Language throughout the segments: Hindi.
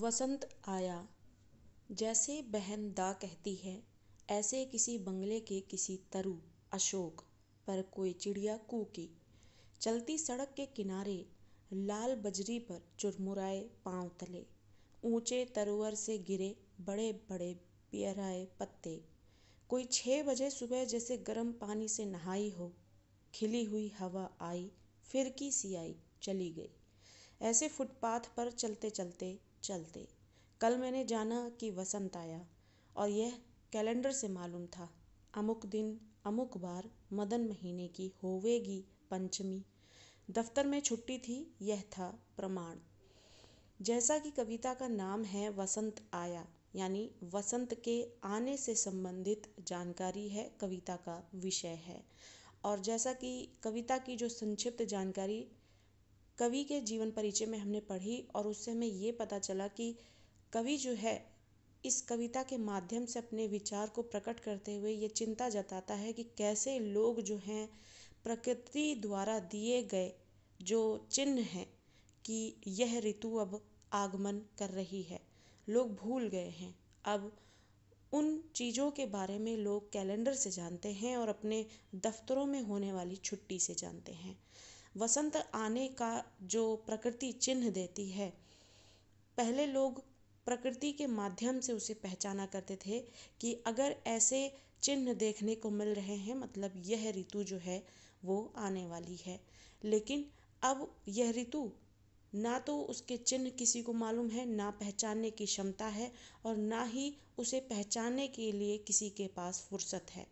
वसंत आया जैसे बहन दा कहती है ऐसे किसी बंगले के किसी तरु अशोक पर कोई चिड़िया कूकी चलती सड़क के किनारे लाल बजरी पर चुरमुराए पांव तले ऊंचे तरुवर से गिरे बड़े बड़े पियराए पत्ते कोई छः बजे सुबह जैसे गर्म पानी से नहाई हो खिली हुई हवा आई फिरकी सी आई चली गई ऐसे फुटपाथ पर चलते चलते चलते कल मैंने जाना कि वसंत आया और यह कैलेंडर से मालूम था अमुक दिन अमुक बार मदन महीने की होवेगी पंचमी दफ्तर में छुट्टी थी यह था प्रमाण जैसा कि कविता का नाम है वसंत आया यानी वसंत के आने से संबंधित जानकारी है कविता का विषय है और जैसा कि कविता की जो संक्षिप्त जानकारी कवि के जीवन परिचय में हमने पढ़ी और उससे हमें ये पता चला कि कवि जो है इस कविता के माध्यम से अपने विचार को प्रकट करते हुए ये चिंता जताता है कि कैसे लोग जो हैं प्रकृति द्वारा दिए गए जो चिन्ह हैं कि यह ऋतु अब आगमन कर रही है लोग भूल गए हैं अब उन चीज़ों के बारे में लोग कैलेंडर से जानते हैं और अपने दफ्तरों में होने वाली छुट्टी से जानते हैं वसंत आने का जो प्रकृति चिन्ह देती है पहले लोग प्रकृति के माध्यम से उसे पहचाना करते थे कि अगर ऐसे चिन्ह देखने को मिल रहे हैं मतलब यह ऋतु जो है वो आने वाली है लेकिन अब यह ऋतु ना तो उसके चिन्ह किसी को मालूम है ना पहचानने की क्षमता है और ना ही उसे पहचानने के लिए किसी के पास फुर्सत है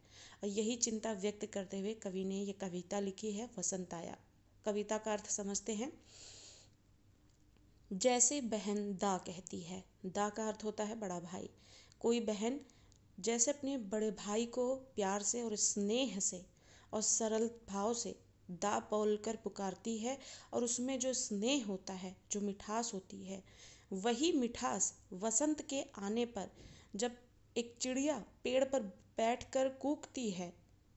यही चिंता व्यक्त करते हुए कवि ने यह कविता लिखी है वसंत आया कविता का अर्थ समझते हैं जैसे बहन दा कहती है दा का अर्थ होता है बड़ा भाई कोई बहन जैसे अपने बड़े भाई को प्यार से और स्नेह से और सरल भाव से दा पौल कर पुकारती है और उसमें जो स्नेह होता है जो मिठास होती है वही मिठास वसंत के आने पर जब एक चिड़िया पेड़ पर बैठकर कूकती है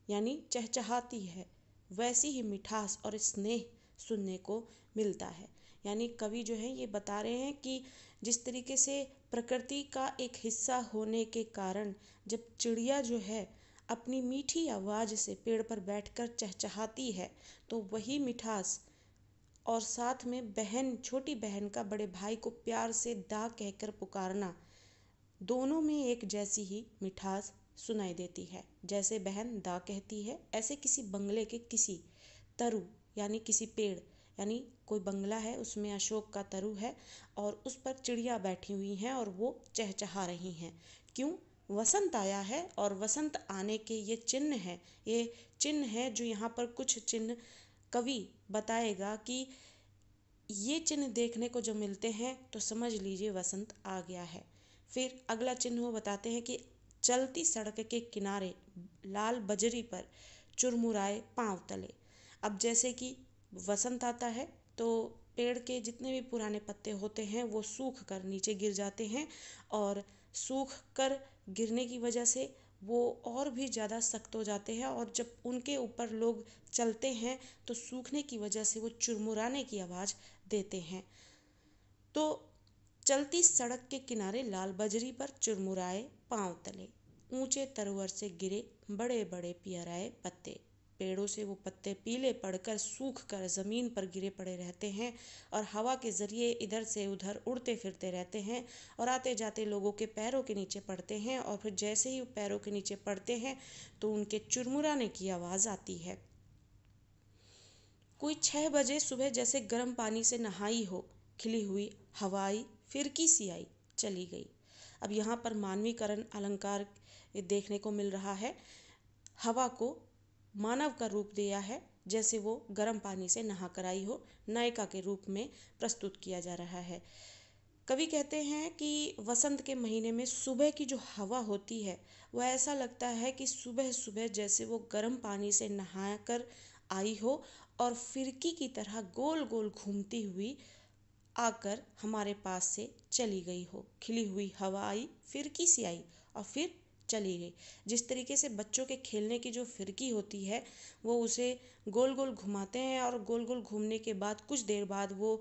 यानी चहचहाती है वैसी ही मिठास और स्नेह सुनने को मिलता है यानी कवि जो है ये बता रहे हैं कि जिस तरीके से प्रकृति का एक हिस्सा होने के कारण जब चिड़िया जो है अपनी मीठी आवाज से पेड़ पर बैठकर चहचहाती है तो वही मिठास और साथ में बहन छोटी बहन का बड़े भाई को प्यार से दा कहकर पुकारना दोनों में एक जैसी ही मिठास सुनाई देती है जैसे बहन दा कहती है ऐसे किसी बंगले के किसी तरु यानी किसी पेड़ यानी कोई बंगला है उसमें अशोक का तरु है और उस पर चिड़िया बैठी हुई हैं और वो चहचहा रही हैं क्यों वसंत आया है और वसंत आने के ये चिन्ह हैं ये चिन्ह हैं जो यहाँ पर कुछ चिन्ह कवि बताएगा कि ये चिन्ह देखने को जो मिलते हैं तो समझ लीजिए वसंत आ गया है फिर अगला चिन्ह वो बताते हैं कि चलती सड़क के किनारे लाल बजरी पर चुरमुराए पाँव तले अब जैसे कि वसंत आता है तो पेड़ के जितने भी पुराने पत्ते होते हैं वो सूख कर नीचे गिर जाते हैं और सूख कर गिरने की वजह से वो और भी ज़्यादा सख्त हो जाते हैं और जब उनके ऊपर लोग चलते हैं तो सूखने की वजह से वो चुरमुराने की आवाज़ देते हैं तो चलती सड़क के किनारे लाल बजरी पर चुरमुराए पाँव तले ऊंचे तरवर से गिरे बड़े-बड़े पियराए पत्ते पेड़ों से वो पत्ते पीले पड़कर सूख कर जमीन पर गिरे पड़े रहते हैं और हवा के जरिए इधर से उधर उड़ते फिरते रहते हैं और आते जाते लोगों के पैरों के नीचे पड़ते हैं और फिर जैसे ही पैरों के नीचे पड़ते हैं तो उनके चुरमुराने की आवाज़ आती है कोई छः बजे सुबह जैसे गर्म पानी से नहाई हो खिली हुई हवाई फिरकी सी आई चली गई अब यहाँ पर मानवीकरण अलंकार देखने को मिल रहा है हवा को मानव का रूप दिया है जैसे वो गर्म पानी से नहा कर आई हो नायिका के रूप में प्रस्तुत किया जा रहा है कवि कहते हैं कि वसंत के महीने में सुबह की जो हवा होती है वह ऐसा लगता है कि सुबह सुबह जैसे वो गर्म पानी से नहा कर आई हो और फिरकी की तरह गोल गोल घूमती हुई आकर हमारे पास से चली गई हो खिली हुई हवा आई फिरकी सी आई और फिर चली गई जिस तरीके से बच्चों के खेलने की जो फिरकी होती है वो उसे गोल गोल घुमाते हैं और गोल गोल घूमने के बाद कुछ देर बाद वो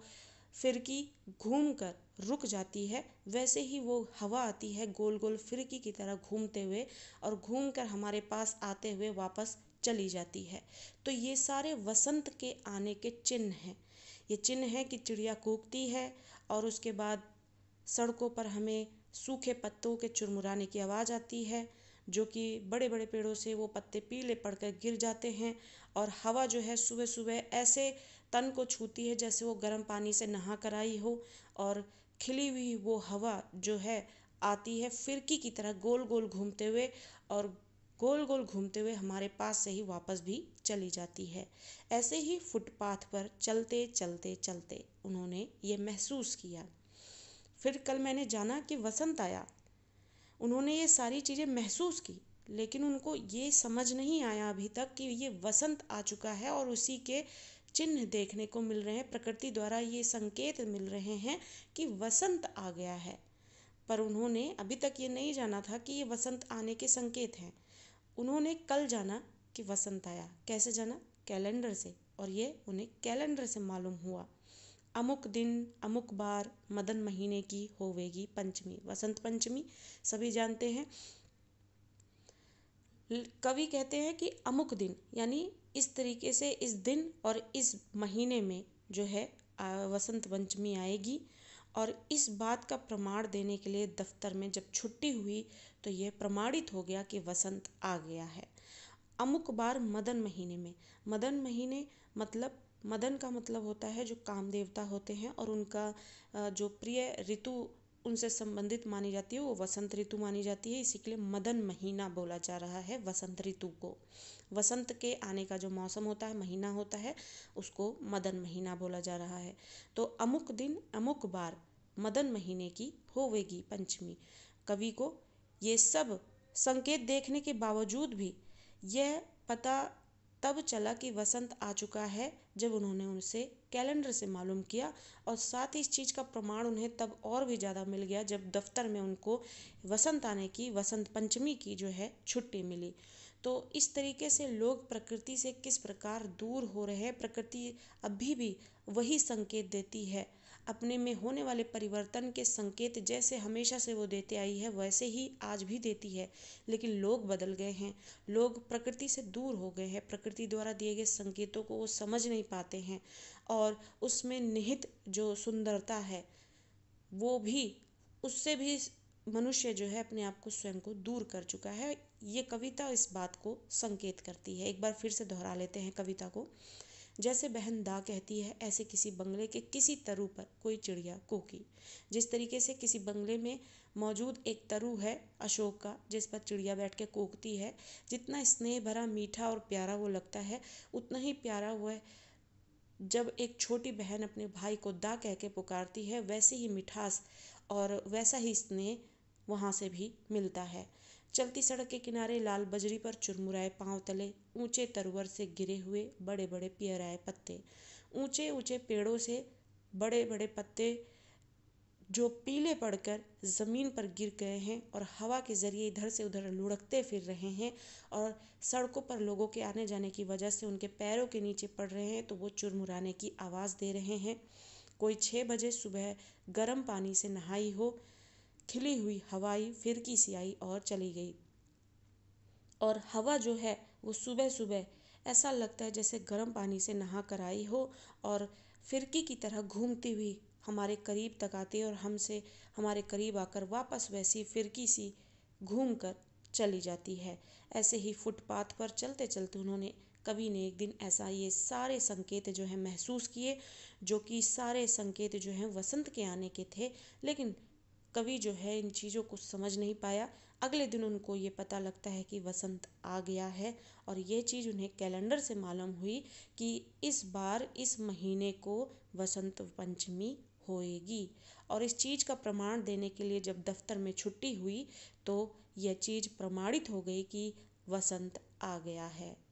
फिरकी घूम कर रुक जाती है वैसे ही वो हवा आती है गोल गोल फिरकी की तरह घूमते हुए और घूम कर हमारे पास आते हुए वापस चली जाती है तो ये सारे वसंत के आने के चिन्ह हैं ये चिन्ह है कि चिड़िया कूकती है और उसके बाद सड़कों पर हमें सूखे पत्तों के चुरमुराने की आवाज़ आती है जो कि बड़े बड़े पेड़ों से वो पत्ते पीले पड़कर गिर जाते हैं और हवा जो है सुबह सुबह ऐसे तन को छूती है जैसे वो गर्म पानी से नहा कर आई हो और खिली हुई वो हवा जो है आती है फिरकी की तरह गोल गोल घूमते हुए और गोल गोल घूमते हुए हमारे पास से ही वापस भी चली जाती है ऐसे ही फुटपाथ पर चलते चलते चलते उन्होंने ये महसूस किया फिर कल मैंने जाना कि वसंत आया उन्होंने ये सारी चीज़ें महसूस की लेकिन उनको ये समझ नहीं आया अभी तक कि ये वसंत आ चुका है और उसी के चिन्ह देखने को मिल रहे हैं प्रकृति द्वारा ये संकेत मिल रहे हैं कि वसंत आ गया है पर उन्होंने अभी तक ये नहीं जाना था कि ये वसंत आने के संकेत हैं उन्होंने कल जाना कि वसंत आया कैसे जाना कैलेंडर से और ये उन्हें कैलेंडर से मालूम हुआ अमुक दिन अमुक बार मदन महीने की होवेगी पंचमी वसंत पंचमी सभी जानते हैं कवि कहते हैं कि अमुक दिन यानी इस तरीके से इस दिन और इस महीने में जो है वसंत पंचमी आएगी और इस बात का प्रमाण देने के लिए दफ्तर में जब छुट्टी हुई तो यह प्रमाणित हो गया कि वसंत आ गया है अमुक बार मदन महीने में मदन महीने मतलब मदन का मतलब होता है जो काम देवता होते हैं और उनका जो प्रिय ऋतु उनसे संबंधित मानी जाती है वो वसंत ऋतु मानी जाती है इसी के लिए मदन महीना बोला जा रहा है वसंत ऋतु को वसंत के आने का जो मौसम होता है महीना होता है उसको मदन महीना बोला जा रहा है तो अमुक दिन अमुक बार मदन महीने की होवेगी पंचमी कवि को ये सब संकेत देखने के बावजूद भी यह पता तब चला कि वसंत आ चुका है जब उन्होंने उनसे कैलेंडर से मालूम किया और साथ ही इस चीज़ का प्रमाण उन्हें तब और भी ज़्यादा मिल गया जब दफ्तर में उनको वसंत आने की वसंत पंचमी की जो है छुट्टी मिली तो इस तरीके से लोग प्रकृति से किस प्रकार दूर हो रहे प्रकृति अभी भी वही संकेत देती है अपने में होने वाले परिवर्तन के संकेत जैसे हमेशा से वो देते आई है वैसे ही आज भी देती है लेकिन लोग बदल गए हैं लोग प्रकृति से दूर हो गए हैं प्रकृति द्वारा दिए गए संकेतों को वो समझ नहीं पाते हैं और उसमें निहित जो सुंदरता है वो भी उससे भी मनुष्य जो है अपने आप को स्वयं को दूर कर चुका है ये कविता इस बात को संकेत करती है एक बार फिर से दोहरा लेते हैं कविता को जैसे बहन दा कहती है ऐसे किसी बंगले के किसी तरु पर कोई चिड़िया कोकी जिस तरीके से किसी बंगले में मौजूद एक तरु है अशोक का जिस पर चिड़िया बैठ के कोकती है जितना स्नेह भरा मीठा और प्यारा वो लगता है उतना ही प्यारा वह जब एक छोटी बहन अपने भाई को दा कह के पुकारती है वैसी ही मिठास और वैसा ही स्नेह वहाँ से भी मिलता है चलती सड़क के किनारे लाल बजरी पर चुरमुराए पांव तले ऊंचे तरवर से गिरे हुए बड़े बड़े पियराए पत्ते ऊंचे ऊंचे पेड़ों से बड़े बड़े पत्ते जो पीले पड़कर ज़मीन पर गिर गए हैं और हवा के ज़रिए इधर से उधर लुढ़कते फिर रहे हैं और सड़कों पर लोगों के आने जाने की वजह से उनके पैरों के नीचे पड़ रहे हैं तो वो चुरमुराने की आवाज़ दे रहे हैं कोई छः बजे सुबह गर्म पानी से नहाई हो खिली हुई हवाई फिरकी सी आई और चली गई और हवा जो है वो सुबह सुबह ऐसा लगता है जैसे गर्म पानी से नहा कर आई हो और फिरकी की तरह घूमती हुई हमारे करीब तक आती और हमसे हमारे करीब आकर वापस वैसी फिरकी सी घूम कर चली जाती है ऐसे ही फुटपाथ पर चलते चलते उन्होंने कवि ने एक दिन ऐसा ये सारे संकेत जो हैं महसूस किए जो कि सारे संकेत जो हैं वसंत के आने के थे लेकिन कवि जो है इन चीज़ों को समझ नहीं पाया अगले दिन उनको ये पता लगता है कि वसंत आ गया है और ये चीज़ उन्हें कैलेंडर से मालूम हुई कि इस बार इस महीने को वसंत पंचमी होएगी और इस चीज़ का प्रमाण देने के लिए जब दफ्तर में छुट्टी हुई तो यह चीज़ प्रमाणित हो गई कि वसंत आ गया है